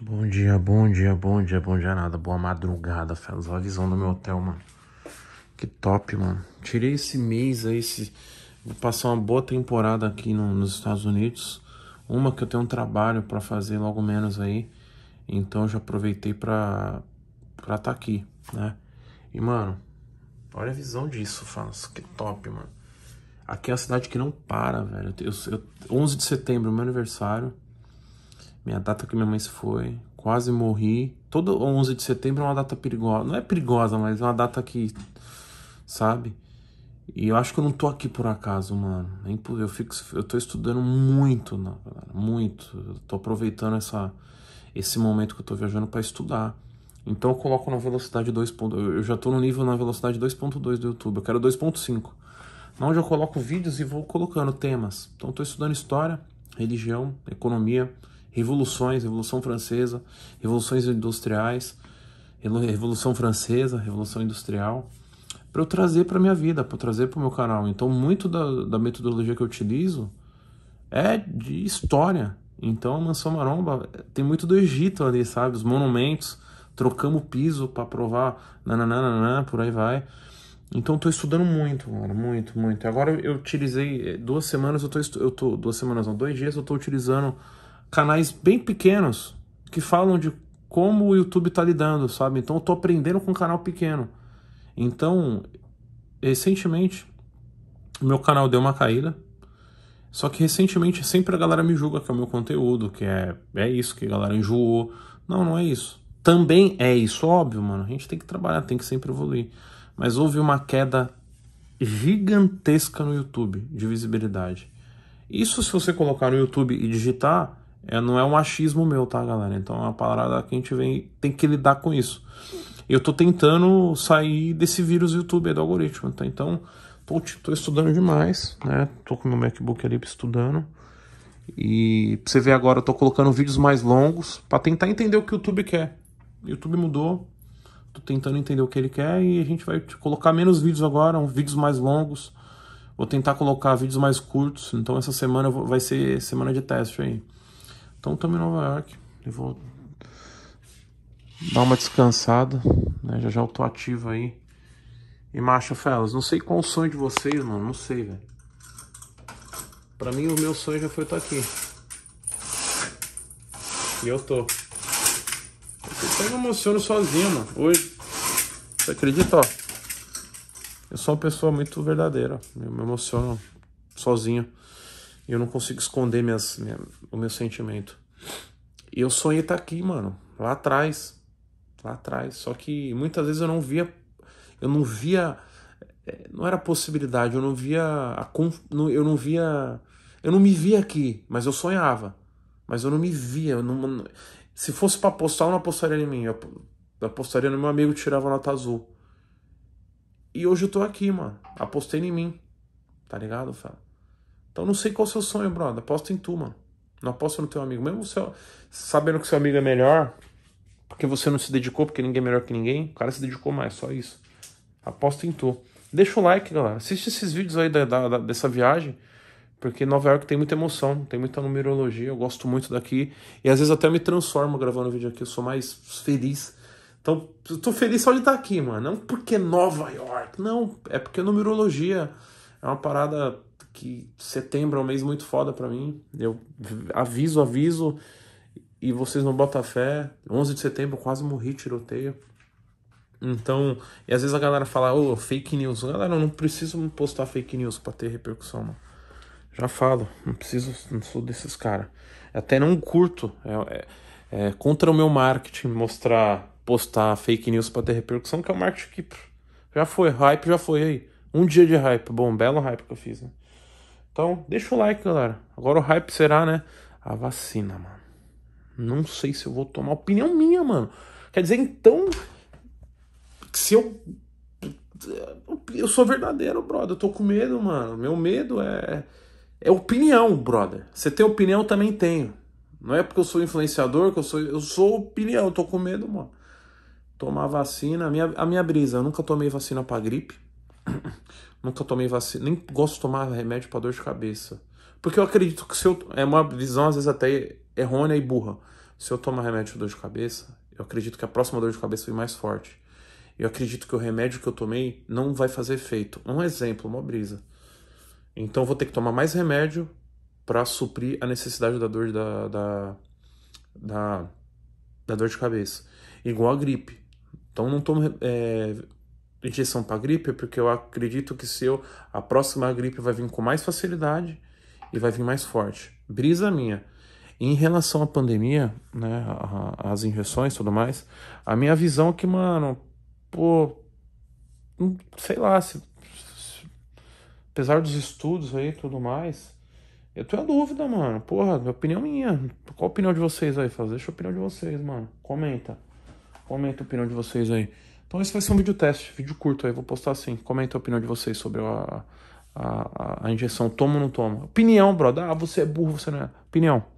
Bom dia, bom dia, bom dia, bom dia nada. Boa madrugada, fellas. Olha a visão do meu hotel, mano. Que top, mano. Tirei esse mês aí, esse... vou passar uma boa temporada aqui no, nos Estados Unidos. Uma que eu tenho um trabalho para fazer logo menos aí. Então já aproveitei pra estar tá aqui, né? E, mano, olha a visão disso, fellas. Que top, mano. Aqui é uma cidade que não para, velho. Eu, eu, 11 de setembro, meu aniversário. Minha data que minha mãe se foi, quase morri. Todo 11 de setembro é uma data perigosa. Não é perigosa, mas é uma data que, sabe? E eu acho que eu não tô aqui por acaso, mano. Eu, fico, eu tô estudando muito, não, muito. Eu tô aproveitando essa, esse momento que eu tô viajando para estudar. Então eu coloco na velocidade 2. Eu já tô no nível na velocidade 2.2 do YouTube. Eu quero 2.5. Na onde eu coloco vídeos e vou colocando temas. Então eu tô estudando história, religião, economia, revoluções, Revolução Francesa, revoluções industriais, Revolução Francesa, Revolução Industrial, para eu trazer para minha vida, para trazer para o meu canal. Então, muito da, da, metodologia que eu utilizo é de história. Então, a Mansão Maromba tem muito do Egito ali, sabe? Os monumentos, trocamos o piso para provar, nananana, por aí vai. Então estou estudando muito, muito, muito. Agora eu utilizei eh, duas semanas, eu tô, eu tô duas semanas não, dois dias eu estou utilizando canais bem pequenos que falam de como o YouTube está lidando, sabe? Então eu tô aprendendo com um canal pequeno. Então, recentemente, meu canal deu uma caída. Só que recentemente sempre a galera me julga que é o meu conteúdo, que é, é isso, que a galera enjoou. Não, não é isso. Também é isso, óbvio, mano. A gente tem que trabalhar, tem que sempre evoluir. Mas houve uma queda gigantesca no YouTube de visibilidade. Isso se você colocar no YouTube e digitar, é, não é um achismo meu, tá, galera? Então é uma parada que a gente vem, tem que lidar com isso. Eu tô tentando sair desse vírus YouTube do algoritmo, tá? Então, tô, tô estudando demais, né? Tô com meu MacBook ali estudando. E pra você ver agora, eu tô colocando vídeos mais longos para tentar entender o que o YouTube quer. O YouTube mudou, tô tentando entender o que ele quer e a gente vai colocar menos vídeos agora, um, vídeos mais longos. Vou tentar colocar vídeos mais curtos, então essa semana vai ser semana de teste aí. Então estamos em Nova York. Eu vou dar uma descansada. Né? Já já eu tô ativo aí. E marcha Felas, não sei qual o sonho de vocês, mano. Não sei, velho. Pra mim o meu sonho já foi estar tá aqui. E eu tô. Eu me emociono sozinho, mano. Hoje. Você acredita, ó? Eu sou uma pessoa muito verdadeira. Eu me emociono sozinho. E eu não consigo esconder minhas, minha, o meu sentimento. E eu sonhei estar tá aqui, mano. Lá atrás. Lá atrás. Só que muitas vezes eu não via. Eu não via. É, não era possibilidade. Eu não via. A, eu não via. Eu não me via aqui. Mas eu sonhava. Mas eu não me via. Não, se fosse pra apostar, eu não apostaria em mim. Eu apostaria no meu amigo tirava nota azul. E hoje eu tô aqui, mano. Apostei em mim. Tá ligado, fala? Então não sei qual é o seu sonho, brother. Aposta em tu, mano. Não aposta no teu amigo. Mesmo sabendo que seu amigo é melhor, porque você não se dedicou, porque ninguém é melhor que ninguém, o cara se dedicou mais, só isso. Aposta em tu. Deixa o like, galera. Assiste esses vídeos aí da, da, dessa viagem, porque Nova York tem muita emoção, tem muita numerologia, eu gosto muito daqui. E às vezes até me transformo gravando vídeo aqui, eu sou mais feliz. Então, eu tô feliz só de estar aqui, mano. Não porque Nova York, não. É porque numerologia é uma parada que setembro é um mês muito foda para mim. Eu aviso, aviso e vocês não botam fé. 11 de setembro quase morri tiroteio. Então, e às vezes a galera fala, ô, oh, fake news. Galera, eu não preciso postar fake news para ter repercussão, mano. Já falo, não preciso, não sou desses caras. Até não curto. É, é, é, contra o meu marketing mostrar, postar fake news para ter repercussão, que é o marketing que já foi, hype já foi aí. Um dia de hype, bom, belo hype que eu fiz, né? Então, deixa o like, galera. Agora o hype será, né? A vacina, mano. Não sei se eu vou tomar. Opinião minha, mano. Quer dizer, então. Se eu. Eu sou verdadeiro, brother. Eu tô com medo, mano. Meu medo é. É opinião, brother. Você tem opinião, eu também tenho. Não é porque eu sou influenciador que eu sou. Eu sou opinião, eu tô com medo, mano. Tomar vacina. A minha, a minha brisa, eu nunca tomei vacina pra gripe. Nunca tomei vacina, nem gosto de tomar remédio para dor de cabeça. Porque eu acredito que se eu. É uma visão às vezes até errônea e burra. Se eu tomar remédio para dor de cabeça, eu acredito que a próxima dor de cabeça vem mais forte. Eu acredito que o remédio que eu tomei não vai fazer efeito. Um exemplo, uma brisa. Então eu vou ter que tomar mais remédio para suprir a necessidade da dor da, da, da, da, dor de cabeça. Igual a gripe. Então não tomo é, injeção para gripe, porque eu acredito que se eu, a próxima gripe vai vir com mais facilidade e vai vir mais forte. Brisa minha. Em relação à pandemia, né, as injeções e tudo mais, a minha visão é que, mano, pô, hum, sei lá, se, se, apesar dos estudos aí e tudo mais, eu tenho a dúvida, mano. Porra, minha é opinião minha. Qual a opinião de vocês aí? Faz? Deixa a opinião de vocês, mano. Comenta. Comenta a opinião de vocês aí. Então esse vai ser um vídeo teste, vídeo curto aí, vou postar assim. Comenta a opinião de vocês sobre a, a, a injeção, tomo ou não tomo. Opinião, brother. Ah, você é burro, você não é. Opinião.